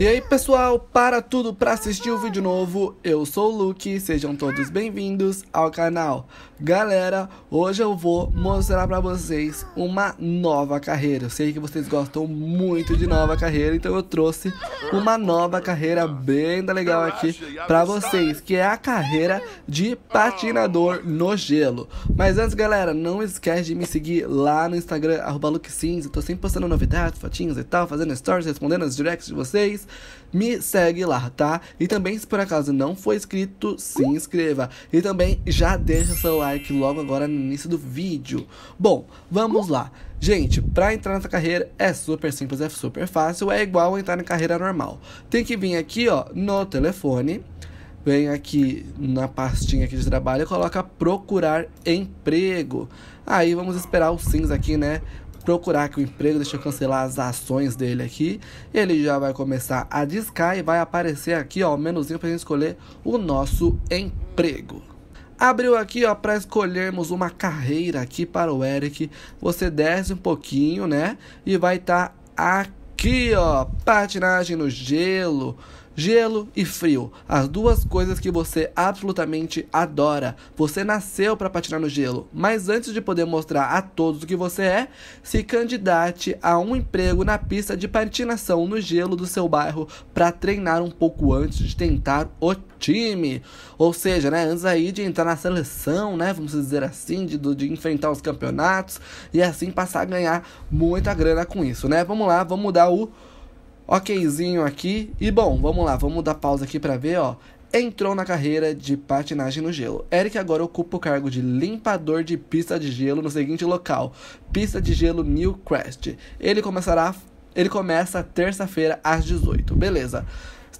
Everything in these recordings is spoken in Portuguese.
E aí pessoal, para tudo para assistir o vídeo novo, eu sou o Luke, sejam todos bem-vindos ao canal. Galera, hoje eu vou mostrar para vocês uma nova carreira. Eu sei que vocês gostam muito de nova carreira, então eu trouxe uma nova carreira bem legal aqui para vocês, que é a carreira de patinador no gelo. Mas antes galera, não esquece de me seguir lá no Instagram, arroba eu tô sempre postando novidades, fotinhos e tal, fazendo stories, respondendo as directs de vocês me segue lá, tá? E também, se por acaso não for inscrito, se inscreva. E também já deixa seu like logo agora no início do vídeo. Bom, vamos lá. Gente, para entrar nessa carreira é super simples, é super fácil, é igual entrar na carreira normal. Tem que vir aqui, ó, no telefone vem aqui na pastinha aqui de trabalho e coloca procurar emprego. Aí vamos esperar os sims aqui, né? procurar que o emprego, deixa eu cancelar as ações dele aqui. Ele já vai começar a discar e vai aparecer aqui, ó, o menuzinho pra gente escolher o nosso emprego. Abriu aqui, ó, para escolhermos uma carreira aqui para o Eric. Você desce um pouquinho, né? E vai estar tá aqui, ó, patinagem no gelo, Gelo e frio, as duas coisas que você absolutamente adora. Você nasceu para patinar no gelo, mas antes de poder mostrar a todos o que você é, se candidate a um emprego na pista de patinação no gelo do seu bairro para treinar um pouco antes de tentar o time. Ou seja, né, antes aí de entrar na seleção, né, vamos dizer assim, de, de enfrentar os campeonatos e assim passar a ganhar muita grana com isso, né? Vamos lá, vamos mudar o okzinho aqui. E bom, vamos lá, vamos dar pausa aqui para ver, ó. Entrou na carreira de patinagem no gelo. Eric agora ocupa o cargo de limpador de pista de gelo no seguinte local: Pista de Gelo Newcrest. Ele começará ele começa terça-feira às 18. Beleza.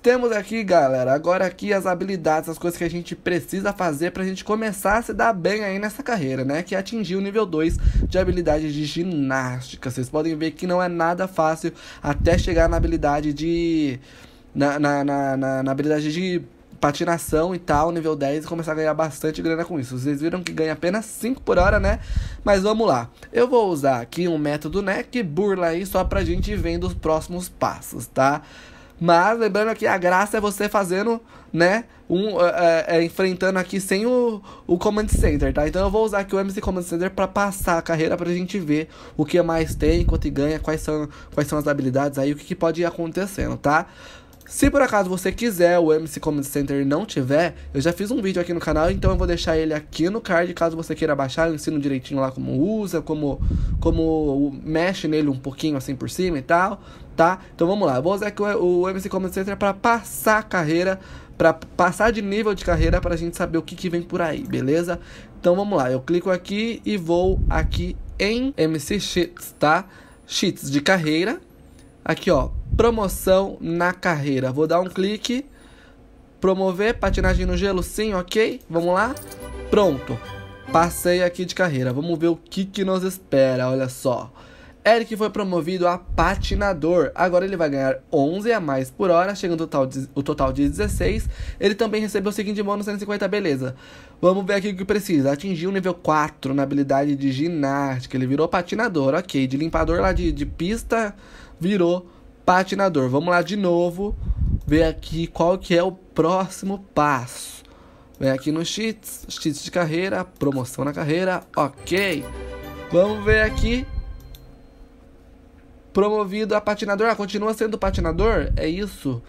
Temos aqui, galera, agora aqui as habilidades, as coisas que a gente precisa fazer pra gente começar a se dar bem aí nessa carreira, né? Que é atingir o nível 2 de habilidade de ginástica. Vocês podem ver que não é nada fácil até chegar na habilidade de... na, na, na, na, na habilidade de patinação e tal, nível 10, e começar a ganhar bastante grana com isso. Vocês viram que ganha apenas 5 por hora, né? Mas vamos lá. Eu vou usar aqui um método, né, que burla aí só pra gente ir vendo os próximos passos, tá? Mas lembrando que a graça é você fazendo, né? Um, é, é, é, enfrentando aqui sem o, o Command Center, tá? Então eu vou usar aqui o MC Command Center para passar a carreira pra gente ver o que mais tem, quanto ganha, quais são, quais são as habilidades aí, o que, que pode ir acontecendo, tá? Se por acaso você quiser o MC Command Center não tiver, eu já fiz um vídeo aqui no canal, então eu vou deixar ele aqui no card, caso você queira baixar, eu ensino direitinho lá como usa, como, como mexe nele um pouquinho assim por cima e tal, tá? Então vamos lá, eu vou usar aqui o, MC Command Center para passar a carreira, para passar de nível de carreira para a gente saber o que, que vem por aí, beleza? Então vamos lá, eu clico aqui e vou aqui em MC Sheets, tá? Sheets de carreira, aqui ó, promoção na carreira, vou dar um clique, promover, patinagem no gelo, sim, ok, vamos lá, pronto, passei aqui de carreira, vamos ver o que, que nos espera, olha só... Eric foi promovido a patinador. Agora ele vai ganhar 11 a mais por hora, chegando ao total de, o total de 16. Ele também recebeu o seguinte bônus 150, beleza. Vamos ver aqui o que precisa. Atingiu o nível 4 na habilidade de ginástica. Ele virou patinador, ok. De limpador lá de, de pista, virou patinador. Vamos lá de novo, ver aqui qual que é o próximo passo. Vem aqui no cheats, cheats de carreira, promoção na carreira, ok. Vamos ver aqui Promovido a patinador. Ah, continua sendo patinador? É isso.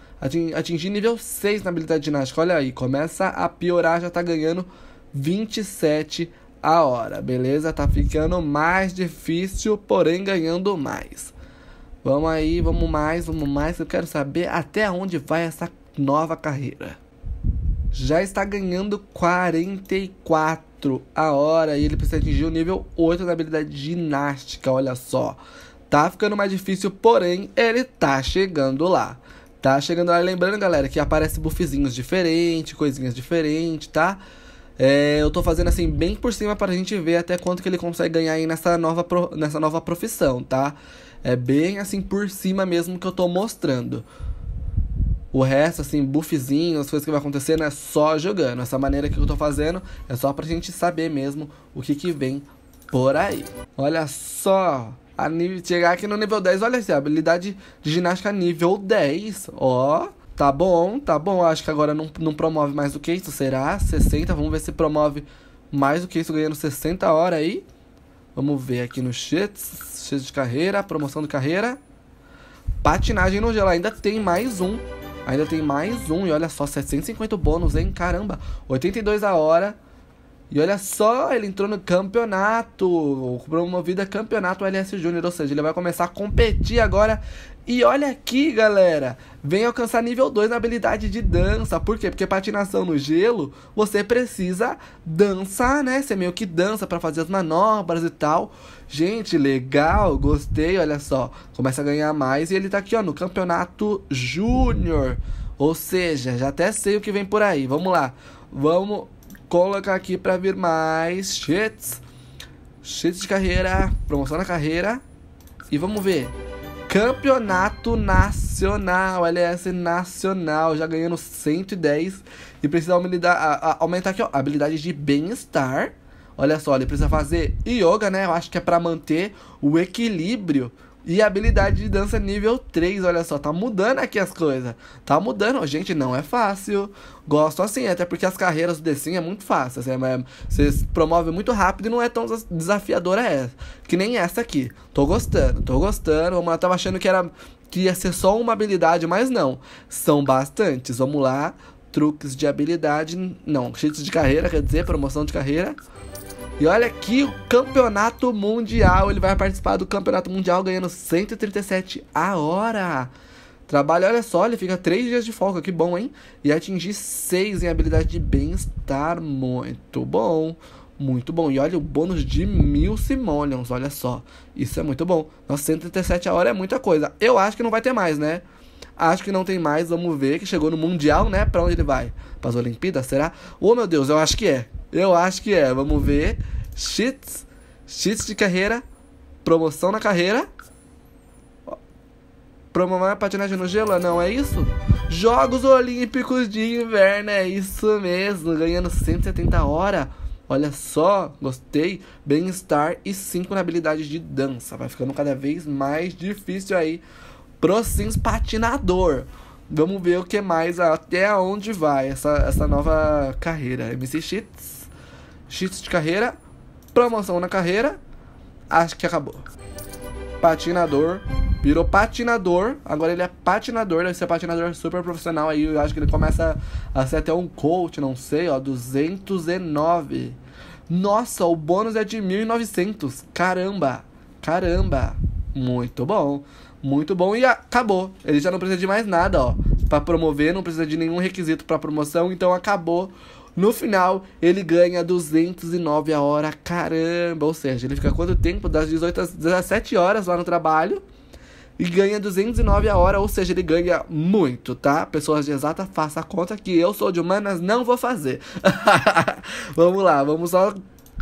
Atingir nível 6 na habilidade ginástica. Olha aí, começa a piorar, já tá ganhando 27 a hora. Beleza? Tá ficando mais difícil, porém ganhando mais. Vamos aí, vamos mais, vamos mais. Eu quero saber até onde vai essa nova carreira. Já está ganhando 44 a hora e ele precisa atingir o nível 8 da habilidade ginástica, olha só. Tá ficando mais difícil, porém, ele tá chegando lá. Tá chegando lá. lembrando, galera, que aparece buffzinhos diferentes, coisinhas diferentes, tá? É, eu tô fazendo assim bem por cima pra gente ver até quanto que ele consegue ganhar aí nessa nova, pro, nessa nova profissão, tá? É bem assim por cima mesmo que eu tô mostrando. O resto, assim, buffzinho, as coisas que vai acontecendo é só jogando. Essa maneira que eu tô fazendo é só pra gente saber mesmo o que que vem por aí. Olha só! a nível, chegar aqui no nível 10, olha assim, habilidade de ginástica nível 10, ó. Tá bom, tá bom, acho que agora não, não promove mais do que isso, será? 60, vamos ver se promove mais do que isso, ganhando 60 horas aí. Vamos ver aqui no cheats, cheats de carreira, promoção de carreira. Patinagem no gelo, ainda tem mais um. Ainda tem mais um, e olha só, 750 bônus, hein? Caramba, 82 a hora. E olha só, ele entrou no campeonato, promovido a campeonato LS Júnior, ou seja, ele vai começar a competir agora. E olha aqui, galera, vem alcançar nível 2 na habilidade de dança. Por quê? Porque patinação no gelo, você precisa dançar, né? Você meio que dança para fazer as manobras e tal. Gente, legal, gostei, olha só. Começa a ganhar mais e ele tá aqui, ó, no campeonato júnior. Ou seja, já até sei o que vem por aí. Vamos lá. Vamos coloca aqui para vir mais shits. Shits de carreira, promoção na carreira. E vamos ver. Campeonato Nacional, LS Nacional, já ganhando 110 e precisa aumentar aqui, ó, a habilidade de bem-estar. Olha só, ele precisa fazer yoga, né? Eu acho que é para manter o equilíbrio e habilidade de dança nível 3, olha só, tá mudando aqui as coisas. Tá mudando, gente, não é fácil. Gosto assim, até porque as carreiras do Sim é muito fácil. Assim, é, você promove muito rápido e não é tão desafiadora essa. Que nem essa aqui. Tô gostando, tô gostando. Vamos lá, tava achando que era que ia ser só uma habilidade, mas não. São bastantes. Vamos lá. Truques de habilidade. Não, cheats de carreira, quer dizer, promoção de carreira. E olha que campeonato mundial. Ele vai participar do campeonato mundial ganhando 137 a hora. Trabalho, olha só, ele fica 3 dias de folga, que bom, hein? E atingir 6 em habilidade de bem-estar, muito bom. Muito bom. E olha o bônus de mil Simonions, olha só. Isso é muito bom. Nossa, 137 a hora é muita coisa. Eu acho que não vai ter mais, né? Acho que não tem mais, vamos ver, que chegou no Mundial, né? Pra onde ele vai? Para as Olimpíadas, será? Oh, meu Deus, eu acho que é. Eu acho que é, vamos ver. Cheats, cheats de carreira, promoção na carreira. Promover patinagem no gelo? Não, é isso? Jogos Olímpicos de Inverno, é isso mesmo, ganhando 170 horas. Olha só, gostei. Bem-estar e cinco na habilidade de dança. Vai ficando cada vez mais difícil aí pro Sims patinador. Vamos ver o que mais, até onde vai essa, essa nova carreira. MC Cheats, Cheats de carreira, promoção na carreira, acho que acabou. Patinador Virou patinador, agora ele é patinador, deve ser patinador super profissional aí. Eu acho que ele começa a ser até um coach, não sei, ó, 209. Nossa, o bônus é de 1900. Caramba, caramba. Muito bom, muito bom. E acabou. Ele já não precisa de mais nada, ó, para promover, não precisa de nenhum requisito para promoção, então acabou. No final, ele ganha 209 a hora. Caramba, ou seja, ele fica quanto tempo? Das 18 às 17 horas lá no trabalho e ganha 209 a hora, ou seja, ele ganha muito, tá? Pessoas de exata, faça a conta que eu sou de humanas, não vou fazer. vamos lá, vamos só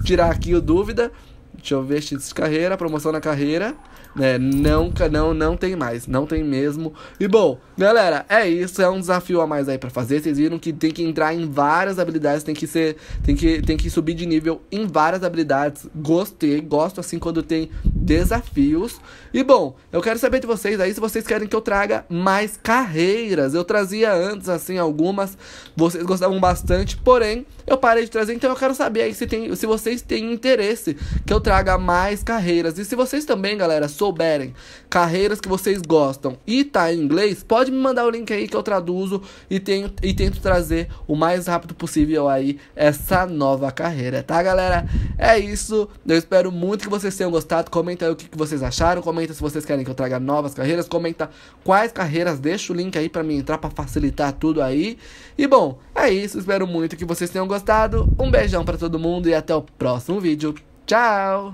tirar aqui o dúvida. Deixa eu ver, X de carreira, promoção na carreira. Né? Não, não, não tem mais, não tem mesmo. E bom, galera, é isso. É um desafio a mais aí pra fazer. Vocês viram que tem que entrar em várias habilidades, tem que ser. Tem que, tem que subir de nível em várias habilidades. Gostei, gosto assim quando tem desafios. E bom, eu quero saber de vocês aí se vocês querem que eu traga mais carreiras. Eu trazia antes, assim, algumas. Vocês gostavam bastante, porém, eu parei de trazer, então eu quero saber aí se, tem, se vocês têm interesse que eu traga traga mais carreiras. E se vocês também, galera, souberem carreiras que vocês gostam e tá em inglês, pode me mandar o link aí que eu traduzo e tento, e tento trazer o mais rápido possível aí essa nova carreira, tá, galera? É isso. Eu espero muito que vocês tenham gostado. Comenta aí o que, que vocês acharam. Comenta se vocês querem que eu traga novas carreiras. Comenta quais carreiras. Deixa o link aí para mim entrar para facilitar tudo aí. E bom, é isso. Espero muito que vocês tenham gostado. Um beijão para todo mundo e até o próximo vídeo. Ciao!